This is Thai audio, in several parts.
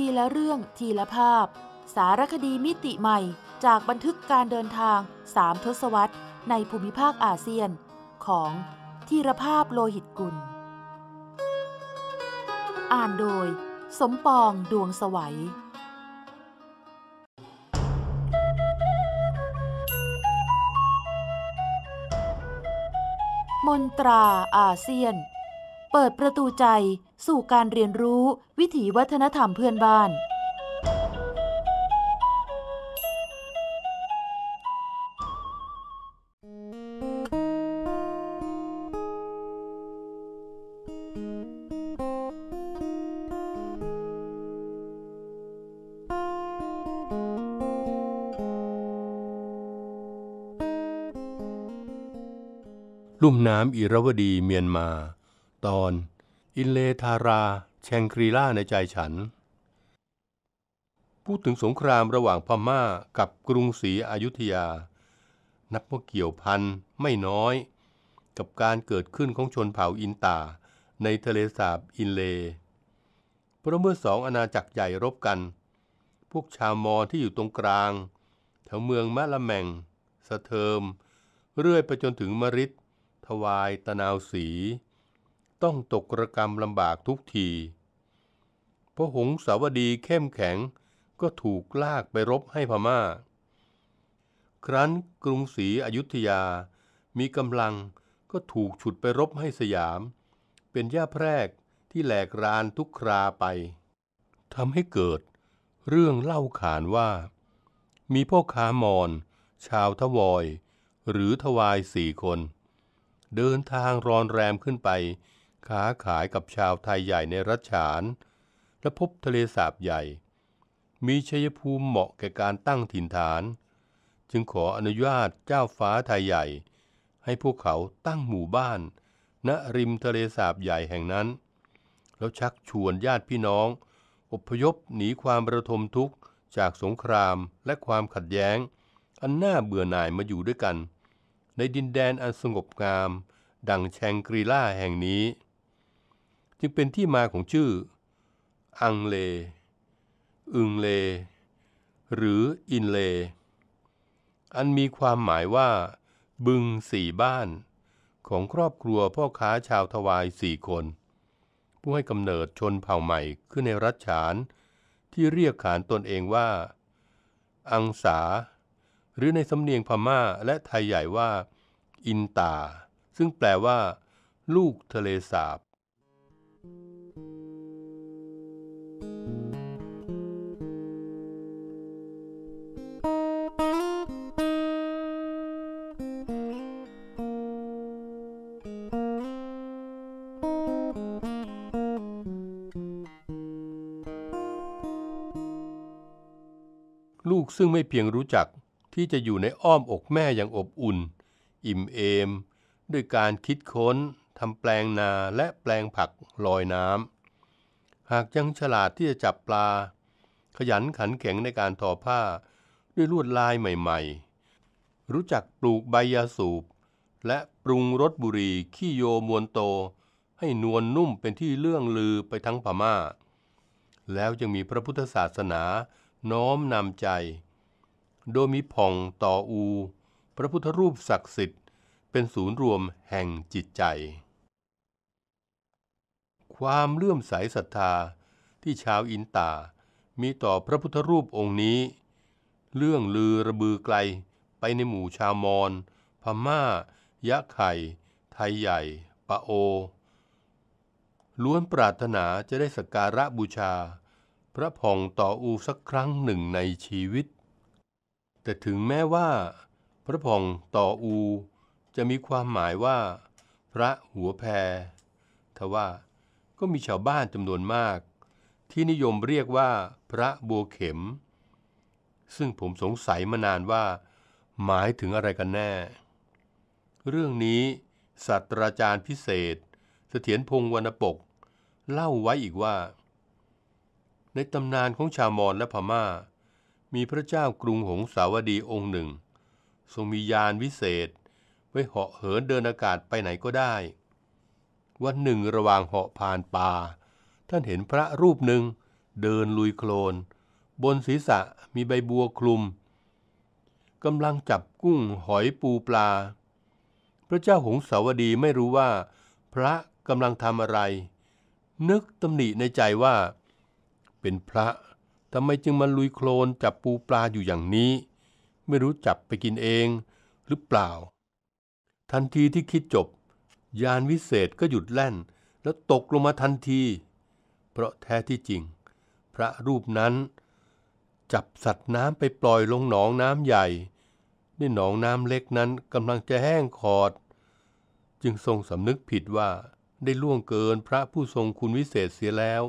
ทีละเรื่องทีละภาพ สารคดีมิติใหม่จากบันทึกการเดินทางสามทศวรรษในภูมิภาคอาเซียนของทีละภาพโลหิตกุล อ่านโดยสมปองดวงสวัยมนตราอาเซียนเปิดประตูใจสู่การเรียนรู้ วิถีวัฒนธรรมเพื่อนบ้าน ลุ่มน้ำอิรวดีเมียนมาตอน อินเลทารา แชงครีล่าในใจฉัน พูดถึงสงครามระหว่างพม่ากับกรุงศรีอยุธยา นับว่าเกี่ยวพันไม่น้อย กับการเกิดขึ้นของชนเผ่าอินตาในทะเลสาบอินเลเพราะเมื่อสองอาณาจักรใหญ่รบกัน พวกชาวมอที่อยู่ตรงกลางแถวเมืองมะละแมงสะเทิม เรื่อยไปจนถึงมริดทวายตะนาวสีต้องตกระกรรมลำบากทุกทีพระหงสาวดีเข้มแข็งก็ถูกลากไปรบให้พมา่า ครั้นกรุงศรีอยุธยา มีกำลังก็ถูกฉุดไปรบให้สยาม เป็นย่าแพรกที่แหลกรานทุกคราไป ทำให้เกิดเรื่องเล่าขานว่า มีพ่อค้ามอน ชาวทวอย หรือทวายสี่คน เดินทางรอนแรมขึ้นไปค้าขายกับชาวไทยใหญ่ในรัชฉานและพบทะเลสาบใหญ่ มีชัยภูมิเหมาะแก่การตั้งถิ่นฐาน จึงขออนุญาตเจ้าฟ้าไทยใหญ่ ให้พวกเขาตั้งหมู่บ้านณนะริมทะเลสาบใหญ่แห่งนั้น แล้วชักชวนญาติพี่น้อง อพยพหนีความประทมทุกข์ จากสงครามและความขัดแย้ง อันน่าเบื่อหน่ายมาอยู่ด้วยกัน ในดินแดนอันสงบงาม ดังแชงกรีล่าแห่งนี้จึงเป็นที่มาของชื่อ อังเล อึงเล หรืออินเล อันมีความหมายว่า บึงสี่บ้าน ของครอบครัวพ่อค้าชาวทวายสี่คน ผู้ให้กำเนิดชนเผ่าใหม่ขึ้นในรัชฉานที่เรียกขานตนเองว่า อังสา หรือในสำเนียงพม่า และไทยใหญ่ว่า อินตา ซึ่งแปลว่า ลูกทะเลสาบลูกซึ่งไม่เพียงรู้จักที่จะอยู่ในอ้อมอกแม่อย่างอบอุ่น อิ่มเอม ด้วยการคิดค้นทำแปลงนาและแปลงผักลอยน้ำ หากยังฉลาดที่จะจับปลา ขยันขันแข็งในการทอผ้าด้วยลวดลายใหม่ ๆ รู้จักปลูกใบยาสูบ และปรุงรสบุรีขี้โยมวนโต ให้นวลนนุ่มเป็นที่เลื่องลือไปทั้งพมา่า แล้วยังมีพระพุทธศาสนาน้อมนำใจ โดยมีผ่องต่ออู พระพุทธรูปศักดิ์สิทธิ์เป็นศูนย์รวมแห่งจิตใจความเลื่อมใสศรัทธาที่ชาวอินตา มีต่อพระพุทธรูปองค์นี้ เรื่องลือระบือไกลไปในหมู่ชาวมอญพม่า ยะไข่ ไทยใหญ่ ปะโอ ล้วนปรารถนาจะได้สักการะบูชา พระผ่องต่ออูสักครั้งหนึ่งในชีวิต แต่ถึงแม้ว่า พระผ่องต่ออู จะมีความหมายว่า พระหัวแพรทว่าก็มีชาวบ้านจำนวนมาก ที่นิยมเรียกว่าพระบัวเข็ม ซึ่งผมสงสัยมานานว่า หมายถึงอะไรกันแน่ เรื่องนี้ศาสตราจารย์พิเศษ เสถียรพงศ์วรรณปก เล่าไว้อีกว่า ในตำนานของชาวมอญและพมา่า มีพระเจ้ากรุงหงสาวดีองค์หนึ่งทรงมียานวิเศษ ไว้เหาะเหินเดินอากาศไปไหนก็ได้วันหนึ่งระหว่างเหาะผ่านป่าท่านเห็นพระรูปหนึ่ง เดินลุยโคลนบนศีรษะมีใบบัวคลุมกำลังจับกุ้งหอยปูปลา พระเจ้าหงสาวดีไม่รู้ว่า พระกำลังทำอะไรนึกตำหนิในใจว่า เป็นพระทำไมจึงมาลุยโคลนจับปูปลาอยู่อย่างนี้ ไม่รู้จับไปกินเองหรือเปล่า ทันทีที่คิดจบยานวิเศษก็หยุดแล่นแล้วตกลงมาทันที เพราะแท้ที่จริง พระรูปนั้นจับสัตว์น้ำไปปล่อยลงหนองน้ำใหญ่นี่หนองน้ำเล็กนั้นกำลังจะแห้งขอด จึงทรงสำนึกผิดว่าได้ล่วงเกินพระผู้ทรงคุณวิเศษเสียแล้ว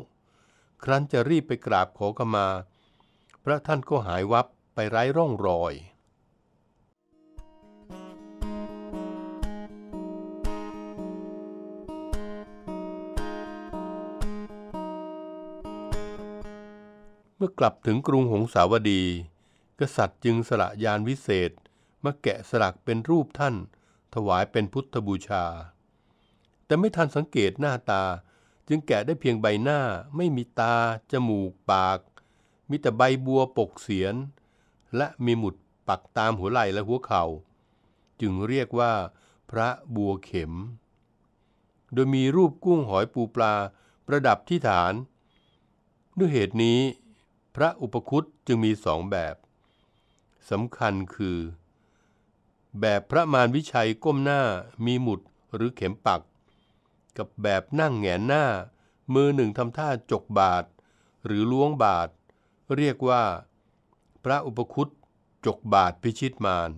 ครั้นจะรีบไปกราบขอกมา พระท่านก็หายวับไปไร้ร่องรอยเมื่อกลับถึงกรุงหงสาวดี กษัตริย์จึงสละยานวิเศษ มาแกะสลักเป็นรูปท่าน ถวายเป็นพุทธบูชา แต่ไม่ทันสังเกตหน้าตาจึงแกะได้เพียงใบหน้าไม่มีตา จมูกปาก มีแต่ใบบัวปกเสียน และมีหมุดปักตามหัวไหล่และหัวเขา่าจึงเรียกว่าพระบัวเข็ม โดยมีรูปกุ้งหอยปูปลาประดับที่ฐาน ด้วยเหตุนี้พระอุปคุตจึงมีสองแบบสำคัญคือ แบบพระมารวิชัยก้มหน้ามีหมุดหรือเข็มปัก กับแบบนั่งแงนหน้ามือหนึ่งทำท่าจกบาท หรือล้วงบาท เรียกว่า พระอุปคุตจกบาทพิชิตมาร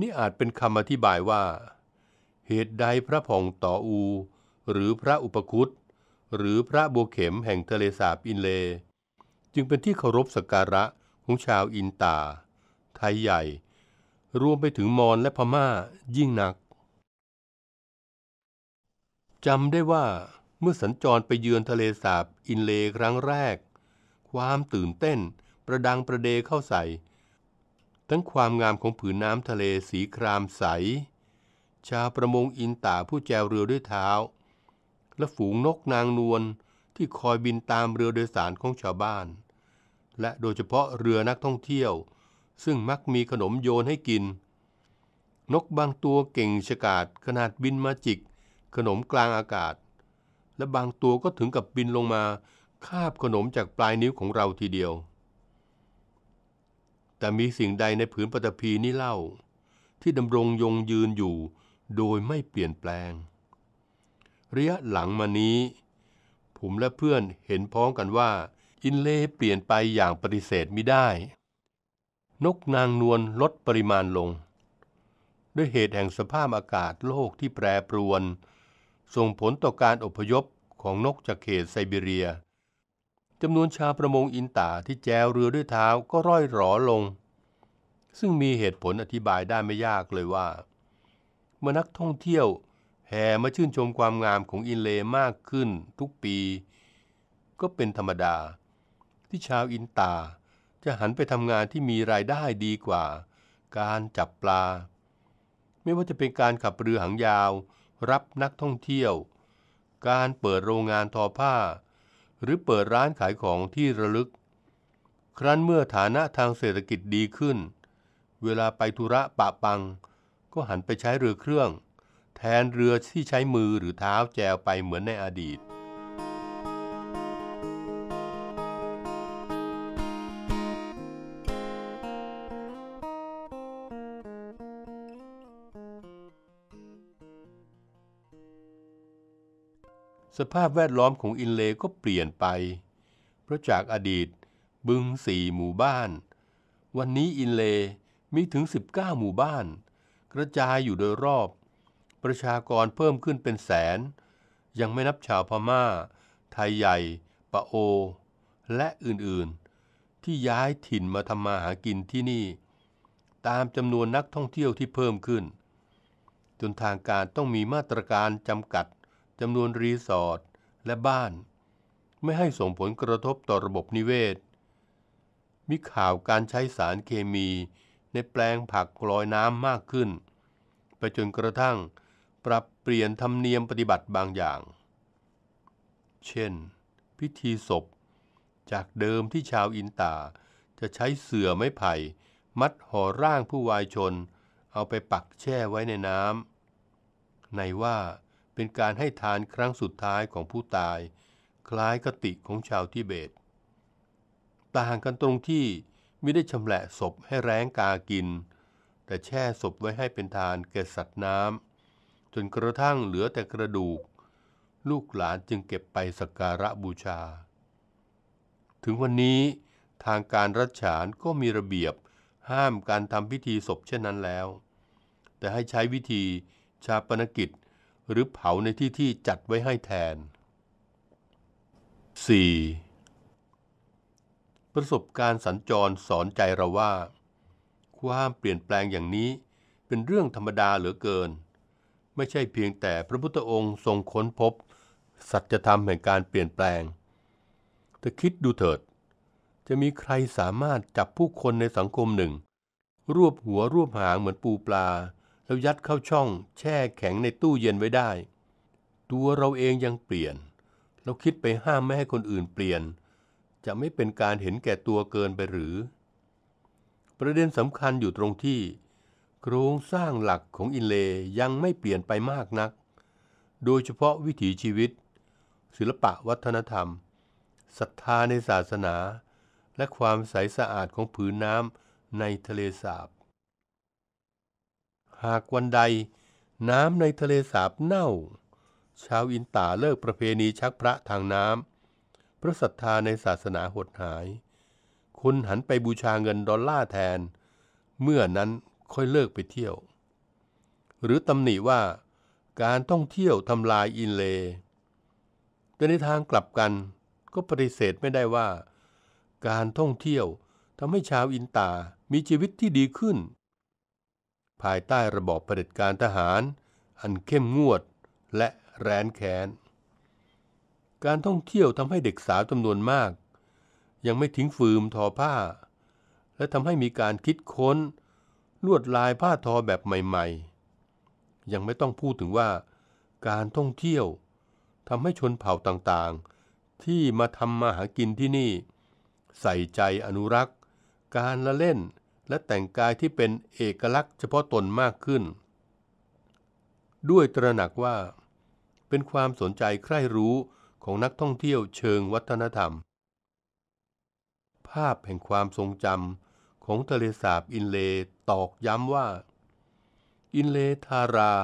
นี่อาจเป็นคำอธิบายว่า เหตุใดพระผ่องต่ออูหรือพระอุปคุตหรือพระบัวเข็มแห่งทะเลสาบอินเล จึงเป็นที่เคารพสักการะของชาวอินตา ไทยใหญ่ รวมไปถึงมอญและพม่ายิ่งนักจำได้ว่าเมื่อสัญจรไปเยือนทะเลสาบอินเลครั้งแรก ความตื่นเต้นประดังประเดเข้าใส่ทั้งความงามของผืนน้ำทะเลสีครามใส ชาวประมงอินตาผู้แจวเรือด้วยเท้าและฝูงนกนางนวลที่คอยบินตามเรือโดยสารของชาวบ้าน และโดยเฉพาะเรือนักท่องเที่ยว ซึ่งมักมีขนมโยนให้กิน นกบางตัวเก่งฉกาจขนาดบินมาจิก ขนมกลางอากาศ และบางตัวก็ถึงกับบินลงมาคาบขนมจากปลายนิ้วของเราทีเดียว แต่มีสิ่งใดในผืนปฐพีนี้เล่า ที่ดำรงยงยืนอยู่ โดยไม่เปลี่ยนแปลงระยะหลังมานี้ ผมและเพื่อนเห็นพ้องกันว่า อินเล่เปลี่ยนไปอย่างปฏิเสธไม่ได้ นกนางนวลลดปริมาณลง ด้วยเหตุแห่งสภาพอากาศโลกที่แปรปรวน ส่งผลต่อการอพยพของนกจากเขตไซบีเรียจำนวนชาวประมงอินตาที่แจวเรือด้วยเท้าก็ร่อยหรอลง ซึ่งมีเหตุผลอธิบายได้ไม่ยากเลยว่า เมื่อนักท่องเที่ยวแห่มาชื่นชมความงามของอินเลมากขึ้น ทุกปี ก็เป็นธรรมดา ที่ชาวอินตา จะหันไปทำงานที่มีรายได้ดีกว่า การจับปลา ไม่ว่าจะเป็นการขับเรือหางยาว รับนักท่องเที่ยว การเปิดโรงงานทอผ้า หรือเปิดร้านขายของที่ระลึก ครั้นเมื่อฐานะทางเศรษฐกิจดีขึ้น เวลาไปธุระปะปัง ก็หันไปใช้เรือเครื่องแทนเรือที่ใช้มือหรือเท้าแจวไปเหมือนในอดีต สภาพแวดล้อมของอินเลก็เปลี่ยนไป เพราะจากอดีตบึงสี่หมู่บ้าน วันนี้อินเลมีถึง 19 หมู่บ้าน กระจายอยู่โดยรอบประชากรเพิ่มขึ้นเป็นแสน ยังไม่นับชาวพมา่า ไทยใหญ่ปะโอ และอื่นๆ ที่ย้ายถิ่นมาทำมาหากินที่นี่ ตามจำนวนนักท่องเที่ยวที่เพิ่มขึ้น จนทางการต้องมีมาตรการจำกัด จำนวนรีสอร์ท และบ้าน ไม่ให้ส่งผลกระทบต่อระบบนิเวศมีข่าวการใช้สารเคมีในแปลงผักลอยน้ำมากขึ้น ไปจนกระทั่งปรับเปลี่ยนธรรมเนียมปฏิบัติบางอย่าง เช่น พิธีศพ จากเดิมที่ชาวอินตาจะใช้เสื่อไม้ไผ่ มัดห่อร่างผู้วายชนเอาไปปักแช่ไว้ในน้ำ ในว่าเป็นการให้ทานครั้งสุดท้ายของผู้ตาย คล้ายกติของชาวทิเบตต่างกันตรงที่ไม่ได้ชำแหละศพให้แร้งกากิน แต่แช่ศพไว้ให้เป็นทานแก่สัตว์น้ำจนกระทั่งเหลือแต่กระดูก ลูกหลานจึงเก็บไปสักการะบูชา ถึงวันนี้ทางการรัชฉานก็มีระเบียบห้ามการทำพิธีศพเช่นนั้นแล้ว แต่ให้ใช้วิธีชาปนกิจหรือเผาในที่ที่จัดไว้ให้แทน 4. ประสบการณ์สัญจรสอนใจเราว่า ความเปลี่ยนแปลงอย่างนี้เป็นเรื่องธรรมดาเหลือเกินไม่ใช่เพียงแต่พระพุทธองค์ทรงค้นพบ สัจธรรมแห่งการเปลี่ยนแปลงแต่คิดดูเถิด จะมีใครสามารถจับผู้คนในสังคมหนึ่ง รวบหัวรวบหางเหมือนปูปลา แล้วยัดเข้าช่อง แช่แข็งในตู้เย็นไว้ได้ ตัวเราเองยังเปลี่ยนเราคิดไปห้ามไม่ให้คนอื่นเปลี่ยน จะไม่เป็นการเห็นแก่ตัวเกินไปหรือ ประเด็นสำคัญอยู่ตรงที่โครงสร้างหลักของอินเลยังไม่เปลี่ยนไปมากนัก โดยเฉพาะวิถีชีวิต ศิลปะวัฒนธรรมศรัทธาในศาสนาและความใสสะอาดของผืนน้ำในทะเลสาบ หากวันใดน้ำในทะเลสาบเน่าชาวอินตาเลิกประเพณีชักพระทางน้ำเพราะศรัทธาในศาสนาหดหายคนหันไปบูชาเงินดอลลาร์แทน เมื่อนั้นค่อยเลิกไปเที่ยว หรือตำหนิว่า การท่องเที่ยวทำลายอินเลแต่ในทางกลับกันก็ปฏิเสธไม่ได้ว่า การท่องเที่ยวทำให้ชาวอินตา มีชีวิตที่ดีขึ้น ภายใต้ระบอบเผด็จการทหาร อันเข้มงวดและแรนแค้น การท่องเที่ยวทำให้เด็กสาวจำนวนมาก ยังไม่ทิ้งฟืมทอผ้า และทำให้มีการคิดค้นลวดลายผ้าทอแบบใหม่ๆ ยังไม่ต้องพูดถึงว่าการท่องเที่ยวทำให้ชนเผ่าต่างๆ ที่มาทำมาหากินที่นี่ ใส่ใจอนุรักษ์ การละเล่นและแต่งกายที่เป็นเอกลักษณ์เฉพาะตนมากขึ้น ด้วยตระหนักว่า เป็นความสนใจใคร่รู้ของนักท่องเที่ยวเชิงวัฒนธรรม ภาพแห่งความทรงจำของทะเลสาบอินเลตอกย้ำว่า อินเลทารา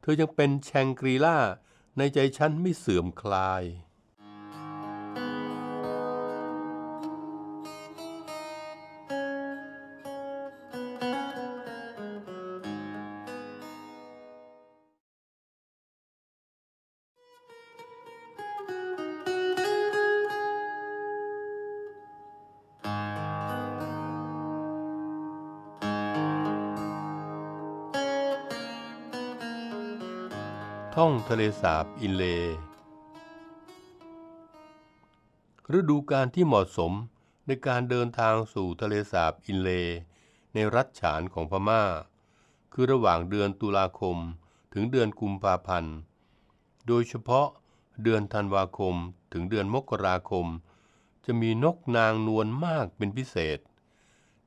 เธอยังเป็นแชงกรีล่าในใจฉันไม่เสื่อมคลายท่องทะเลสาบอินเล ฤดูการที่เหมาะสมในการเดินทางสู่ทะเลสาบอินเล ในรัฐฉานของพมา่า คือระหว่างเดือนตุลาคมถึงเดือนกุมภาพันธ์ โดยเฉพาะเดือนธันวาคมถึงเดือนมกราคม จะมีนกนางนวลมากเป็นพิเศษ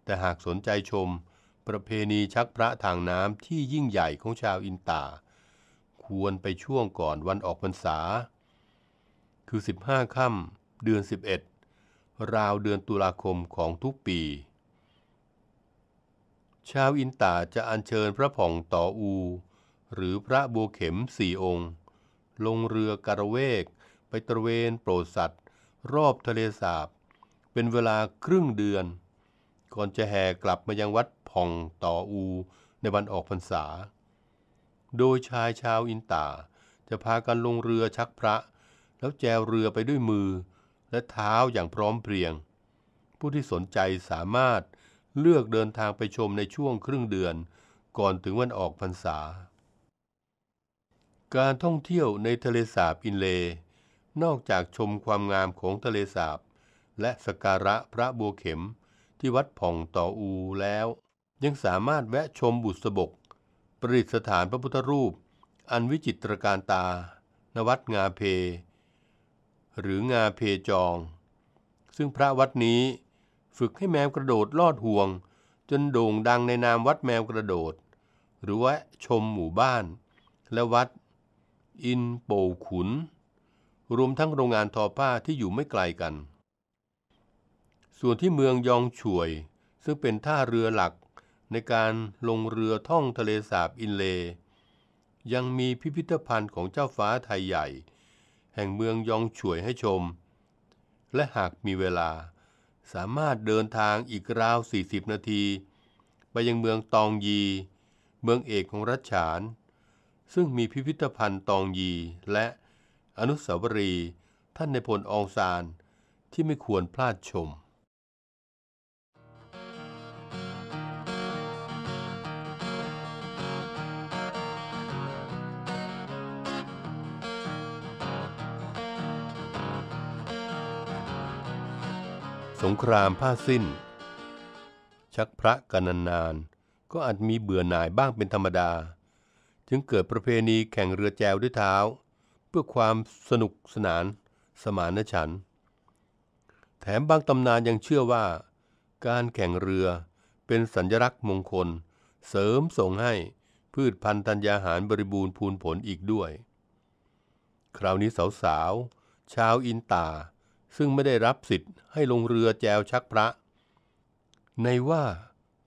แต่หากสนใจชมประเพณีชักพระทางน้ำที่ยิ่งใหญ่ของชาวอินตาควรไปช่วงก่อนวันออกพรรษา คือ 15 ค่ำ เดือน 11 ราวเดือนตุลาคมของทุกปี ชาวอินตาจะอัญเชิญพระผ่องต่ออู หรือพระัวเข็มสี่องค์ ลงเรือกรรเวกไปตระเวนโปรดสัตว์รอบทะเลสาบ เป็นเวลาครึ่งเดือน ก่อนจะแห่กลับมายังวัดผ่องต่ออูในวันออกพรรษาโดยชายชาวอินตา จะพากันลงเรือชักพระ แล้วแจวเรือไปด้วยมือ และเท้าอย่างพร้อมเพรียง ผู้ที่สนใจสามารถเลือกเดินทางไปชมในช่วงครึ่งเดือนก่อนถึงวันออกพรรษา การท่องเที่ยวในทะเลสาบอินเล นอกจากชมความงามของทะเลสาบและสการะพระบัวเข็มที่วัดผ่องต่ออูแล้ว ยังสามารถแวะชมบุษบกประดิษฐานพระพุทธรูป อันวิจิตรการตา นวัดงาเพ หรืองาเพจอง ซึ่งพระวัดนี้ฝึกให้แมวกระโดดลอดห่วง จนโด่งดังในนามวัดแมวกระโดด หรือว่าชมหมู่บ้าน และวัดอินโปขุน รวมทั้งโรงงานทอผ้าที่อยู่ไม่ไกลกัน ส่วนที่เมืองยองช่วย ซึ่งเป็นท่าเรือหลักในการลงเรือท่องทะเลสาบอินเล ยังมีพิพิธภัณฑ์ของเจ้าฟ้าไทยใหญ่ แห่งเมืองยองฉวยให้ชม และหากมีเวลาสามารถเดินทางอีกราว40 นาที ไปยังเมืองตองยี เมืองเอกของรัชฉาน ซึ่งมีพิพิธภัณฑ์ตองยีและอนุสาวรีย์ท่านในพลองซานที่ไม่ควรพลาดชมสงครามผ้าสิ้น ชักพระกันนานๆก็อาจมีเบื่อหน่ายบ้างเป็นธรรมดา จึงเกิดประเพณีแข่งเรือแจวด้วยเท้า เพื่อความสนุกสนานสมานฉันท์แถมบางตำนานยังเชื่อว่า การแข่งเรือเป็นสัญลักษณ์มงคล เสริมส่งให้พืชพันธุ์ธัญญาหารบริบูรณ์พูนผลอีกด้วย คราวนี้สาวๆชาวอินตาซึ่งไม่ได้รับสิทธิ์ให้ลงเรือแจวชักพระ ในว่า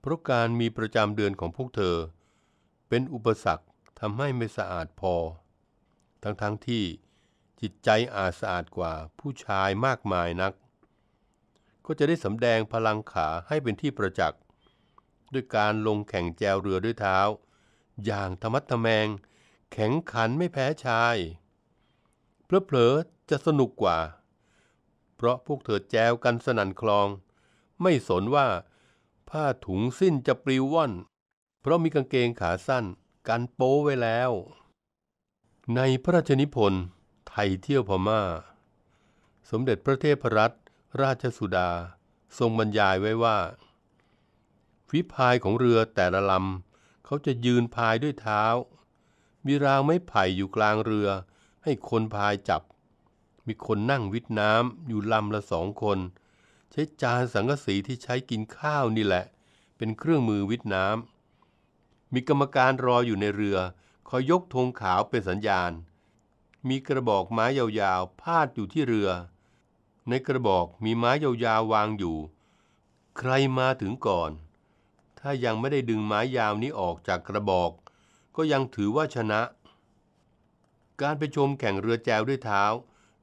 เพราะการมีประจำเดือนของพวกเธอ เป็นอุปสรรคทำให้ไม่สะอาดพอ ทั้งๆทที่จิตใจอาจสะอาดกว่าผู้ชายมากมายนัก ก็จะได้สำแดงพลังขาให้เป็นที่ประจักษ์ด้วยการลงแข่งแจวเรือด้วยเท้า อย่างธรรมัดทแมงแข็งขันไม่แพ้ชาย เพลอเพลอจะสนุกกว่าพราะพวกเธอแจวกันสนั่นคลอง ไม่สนว่าผ้าถุงสิ้นจะปลิวว่อน เพราะมีกางเกงขาสั้น กันโป้ไว้แล้ว ในพระราชนิพนธ์ ไทยเที่ยวพมา่า สมเด็จพระเทพรัตนราชสุดา ทรงบรรยายไว้ว่าฟิพายของเรือแต่ละลำ เขาจะยืนพายด้วยเท้า มีรางไม้ไผ่อยู่กลางเรือให้คนพายจับมีคนนั่งวิทน้ำอยู่ลำละสองคน ใช้จานสังกะสีที่ใช้กินข้าวนี่แหละ เป็นเครื่องมือวิทน้ำมีกรรมการรออยู่ในเรือคอยยกธงขาวเป็นสัญญาณ มีกระบอกไม้ยาวๆพาดอยู่ที่เรือ ในกระบอกมีไม้ยาวๆวางอยู่ ใครมาถึงก่อน ถ้ายังไม่ได้ดึงไม้ยาวนี้ออกจากกระบอก ก็ยังถือว่าชนะ การไปชมแข่งเรือแจวด้วยเท้า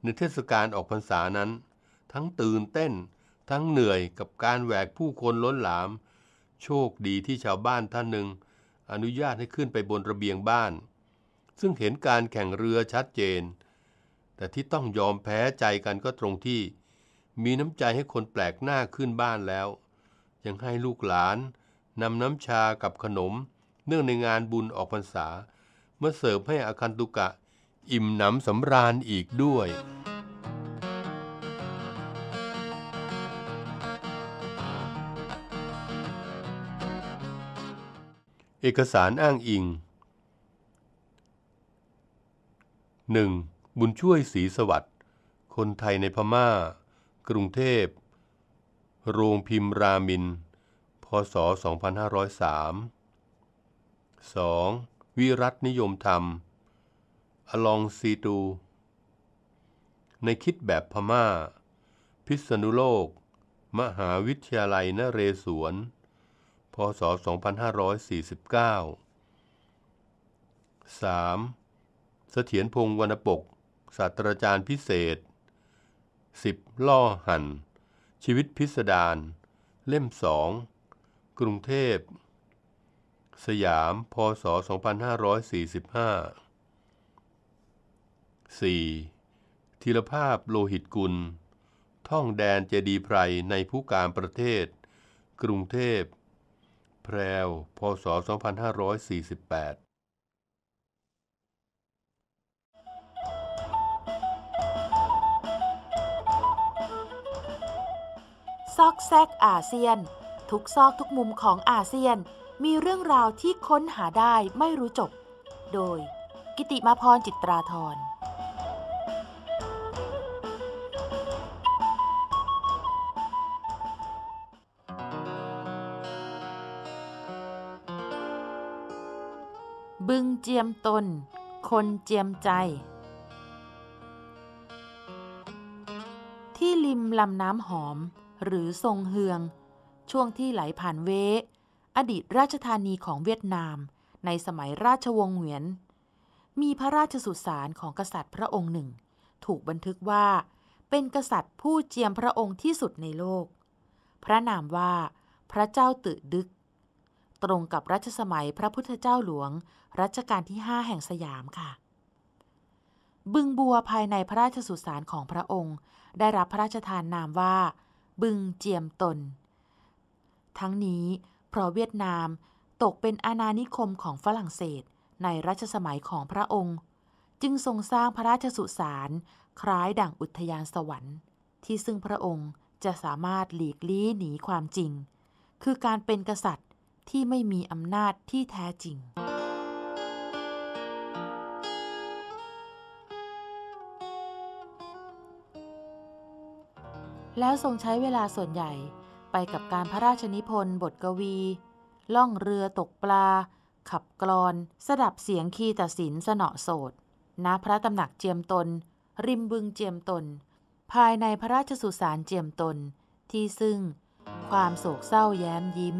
ในเทศกาลออกพรรษานั้น ทั้งตื่นเต้นทั้งเหนื่อยกับการแหวกผู้คนล้นหลาม โชคดีที่ชาวบ้านท่านหนึ่ง อนุญาตให้ขึ้นไปบนระเบียงบ้าน ซึ่งเห็นการแข่งเรือชัดเจน แต่ที่ต้องยอมแพ้ใจกันก็ตรงที่ มีน้ำใจให้คนแปลกหน้าขึ้นบ้านแล้ว ยังให้ลูกหลานนำน้ำชากับขนม เนื่องในงานบุญออกพรรษาเมื่อเสิร์ฟให้อาคันตุกะอิ่มหนำสำราญอีกด้วย เอกสารอ้างอิง 1. บุญช่วยศรีสวัสดิ์ คนไทยในพมา่า กรุงเทพ โรงพิมพ์รามิน พศ 2503 2. วิรัตนิยมธรรมอลองซีตูในคิดแบบพมา่า พิษณุโลก มหาวิทยาลัยนเรศวร พศ 2549 3. เสถียรพงศ์วรรณปก ศาสตราจารย์พิเศษ 10. ล่อหัน ชีวิตพิสดารเล่มสอง กรุงเทพ สยาม พศ 2545 4. ธีรภาพโลหิตกุล ท่องแดนเจดีไพรในผู้การประเทศ กรุงเทพ แพรวพศ 2548 ซอกแซกอาเซียน ทุกซอกทุกมุมของอาเซียนมีเรื่องราวที่ค้นหาได้ไม่รู้จบ โดยกิติมาพรจิตราธรเจียมตน คนเจียมใจ ที่ริมลำน้ำหอมหรือทรงเฮือง ช่วงที่ไหลผ่านเว อดีตราชธานีของเวียดนามในสมัยราชวงศ์เหวียน มีพระราชสุสานของกษัตริย์พระองค์หนึ่ง ถูกบันทึกว่าเป็นกษัตริย์ผู้เจียมพระองค์ที่สุดในโลก พระนามว่าพระเจ้าตื่ดึกตรงกับรัชสมัยพระพุทธเจ้าหลวง รัชกาลที่าแห่งสยามค่ะ บึงบัวภายในพระราชสุสานของพระองค์ ได้รับพระราชทานนามว่า บึงเจียมตน ทั้งนี้เพราะเวียดนามตกเป็นอาณานิคมของฝรั่งเศสในรัชสมัยของพระองค์ จึงทรงสร้างพระราชสุสานคล้ายดั่งอุทยานสวรรค์ ที่ซึ่งพระองค์จะสามารถหลีกลี้หนีความจริง คือการเป็นกษัตริย์ที่ไม่มีอำนาจที่แท้จริง แล้วทรงใช้เวลาส่วนใหญ่ไปกับการพระราชนิพนธ์บทกวี ล่องเรือตกปลา ขับกรอน สดับเสียงคีตศิลสนอโสดณพระตำหนักเจียมตน ริมบึงเจียมตน ภายในพระราชสุสานเจียมตน ที่ซึ่งความโศกเศร้าแย้มยิ้ม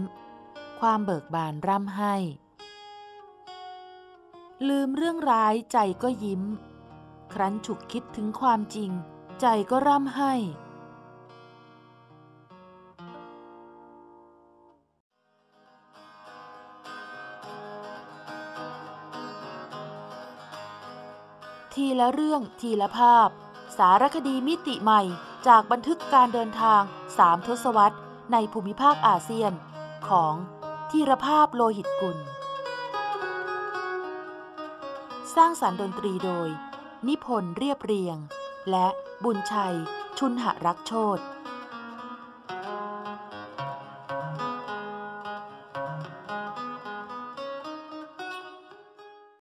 ความเบิกบานร่ำให้ ลืมเรื่องร้ายใจก็ยิ้ม ครั้นฉุกคิดถึงความจริง ใจก็ร่ำให้ ทีละเรื่องทีละภาพ สารคดีมิติใหม่จากบันทึกการเดินทางสามทศวรรษในภูมิภาคอาเซียน ของทีรภาพโลหิตกุล สร้างสารรค์ดนตรีโดย นิพนธ์เรียบเรียง และบุญชัย ชุนหรักโชต